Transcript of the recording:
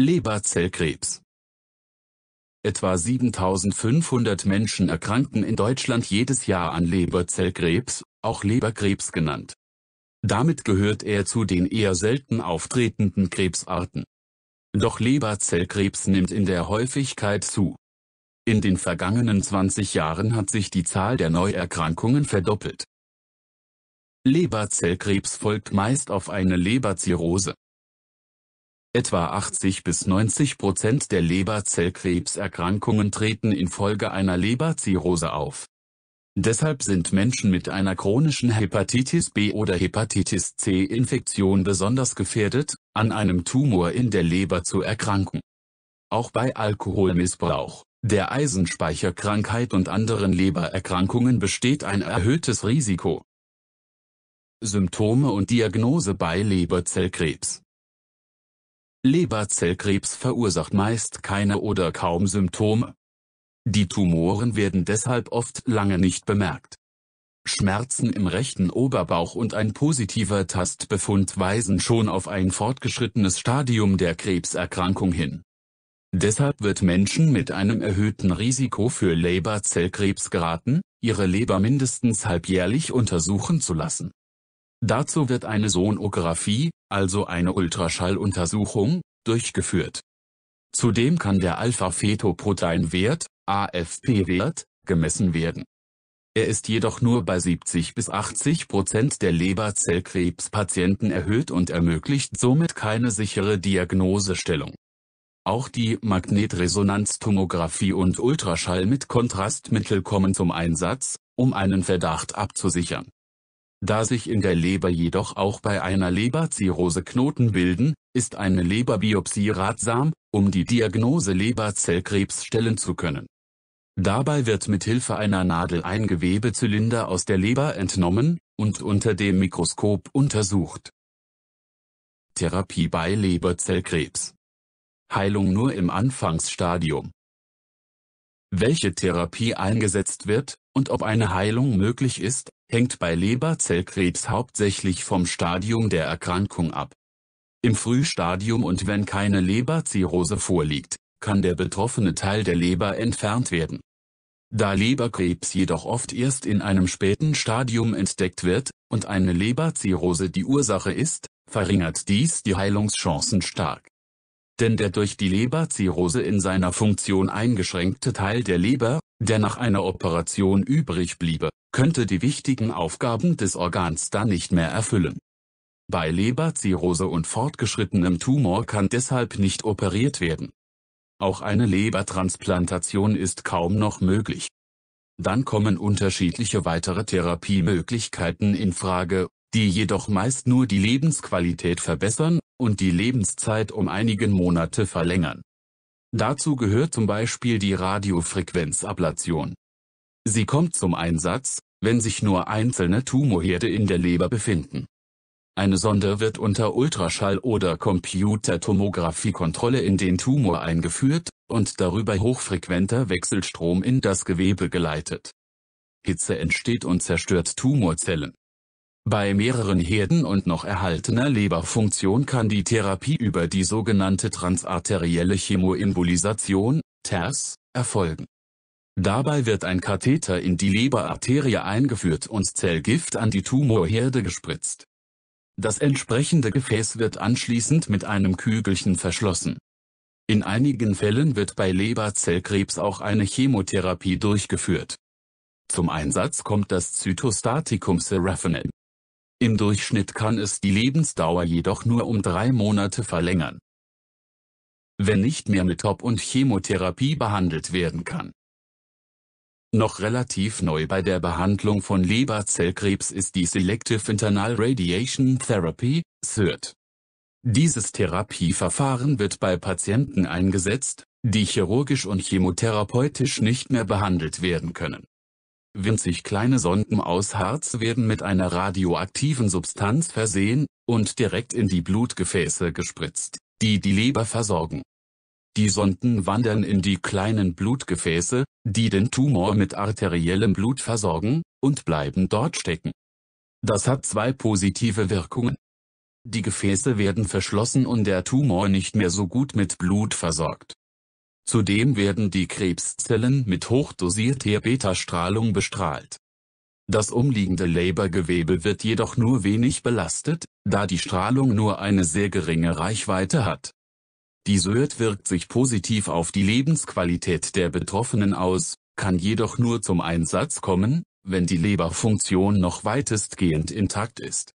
Leberzellkrebs Etwa 7500 Menschen erkranken in Deutschland jedes Jahr an Leberzellkrebs, auch Leberkrebs genannt. Damit gehört er zu den eher selten auftretenden Krebsarten. Doch Leberzellkrebs nimmt in der Häufigkeit zu. In den vergangenen 20 Jahren hat sich die Zahl der Neuerkrankungen verdoppelt. Leberzellkrebs folgt meist auf eine Leberzirrhose Etwa 80 bis 90 Prozent der Leberzellkrebserkrankungen treten infolge einer Leberzirrhose auf. Deshalb sind Menschen mit einer chronischen Hepatitis B oder Hepatitis C-Infektion besonders gefährdet, an einem Tumor in der Leber zu erkranken. Auch bei Alkoholmissbrauch, der Eisenspeicherkrankheit und anderen Lebererkrankungen besteht ein erhöhtes Risiko. Symptome und Diagnose bei Leberzellkrebs Leberzellkrebs verursacht meist keine oder kaum Symptome. Die Tumoren werden deshalb oft lange nicht bemerkt. Schmerzen im rechten Oberbauch und ein positiver Tastbefund weisen schon auf ein fortgeschrittenes Stadium der Krebserkrankung hin. Deshalb wird Menschen mit einem erhöhten Risiko für Leberzellkrebs geraten, ihre Leber mindestens halbjährlich untersuchen zu lassen. Dazu wird eine Sonographie, also eine Ultraschalluntersuchung, durchgeführt. Zudem kann der Alpha-Fetoprotein-Wert, AFP-Wert, gemessen werden. Er ist jedoch nur bei 70 bis 80 Prozent der Leberzellkrebspatienten erhöht und ermöglicht somit keine sichere Diagnosestellung. Auch die Magnetresonanztomographie und Ultraschall mit Kontrastmittel kommen zum Einsatz, um einen Verdacht abzusichern da sich in der Leber jedoch auch bei einer Leberzirrhose Knoten bilden, ist eine Leberbiopsie ratsam, um die Diagnose Leberzellkrebs stellen zu können. Dabei wird mithilfe einer Nadel ein Gewebezylinder aus der Leber entnommen und unter dem Mikroskop untersucht. Therapie bei Leberzellkrebs Heilung nur im Anfangsstadium welche Therapie eingesetzt wird und ob eine Heilung möglich ist, hängt bei Leberzellkrebs hauptsächlich vom Stadium der Erkrankung ab. Im Frühstadium und wenn keine Leberzirrhose vorliegt, kann der betroffene Teil der Leber entfernt werden. Da Leberkrebs jedoch oft erst in einem späten Stadium entdeckt wird und eine Leberzirrhose die Ursache ist, verringert dies die Heilungschancen stark. Denn der durch die Leberzirrhose in seiner Funktion eingeschränkte Teil der Leber der nach einer Operation übrig bliebe, könnte die wichtigen Aufgaben des Organs dann nicht mehr erfüllen. Bei Leberzirrhose und fortgeschrittenem Tumor kann deshalb nicht operiert werden. Auch eine Lebertransplantation ist kaum noch möglich. Dann kommen unterschiedliche weitere Therapiemöglichkeiten in Frage, die jedoch meist nur die Lebensqualität verbessern und die Lebenszeit um einigen Monate verlängern. Dazu gehört zum Beispiel die Radiofrequenzablation. Sie kommt zum Einsatz, wenn sich nur einzelne Tumorherde in der Leber befinden. Eine Sonde wird unter Ultraschall- oder Computertomographiekontrolle in den Tumor eingeführt und darüber hochfrequenter Wechselstrom in das Gewebe geleitet. Hitze entsteht und zerstört Tumorzellen. Bei mehreren Herden und noch erhaltener Leberfunktion kann die Therapie über die sogenannte transarterielle Chemoembolisation, TERS, erfolgen. Dabei wird ein Katheter in die Leberarterie eingeführt und Zellgift an die Tumorherde gespritzt. Das entsprechende Gefäß wird anschließend mit einem Kügelchen verschlossen. In einigen Fällen wird bei Leberzellkrebs auch eine Chemotherapie durchgeführt. Zum Einsatz kommt das Zytostatikum Serafinet. Im Durchschnitt kann es die Lebensdauer jedoch nur um drei Monate verlängern. Wenn nicht mehr mit Top- und Chemotherapie behandelt werden kann. Noch relativ neu bei der Behandlung von Leberzellkrebs ist die Selective Internal Radiation Therapy, SIRT. E Dieses Therapieverfahren wird bei Patienten eingesetzt, die chirurgisch und chemotherapeutisch nicht mehr behandelt werden können Winzig kleine Sonden aus Harz werden mit einer radioaktiven Substanz versehen und direkt in die Blutgefäße gespritzt, die die Leber versorgen. Die Sonden wandern in die kleinen Blutgefäße, die den Tumor mit arteriellem Blut versorgen, und bleiben dort stecken. Das hat zwei positive Wirkungen. Die Gefäße werden verschlossen und der Tumor nicht mehr so gut mit Blut versorgt. Zudem werden die Krebszellen mit hochdosierter Beta-Strahlung bestrahlt. Das umliegende Lebergewebe wird jedoch nur wenig belastet, da die Strahlung nur eine sehr geringe Reichweite hat. Die Söd wirkt sich positiv auf die Lebensqualität der Betroffenen aus, kann jedoch nur zum Einsatz kommen, wenn die Leberfunktion noch weitestgehend intakt ist.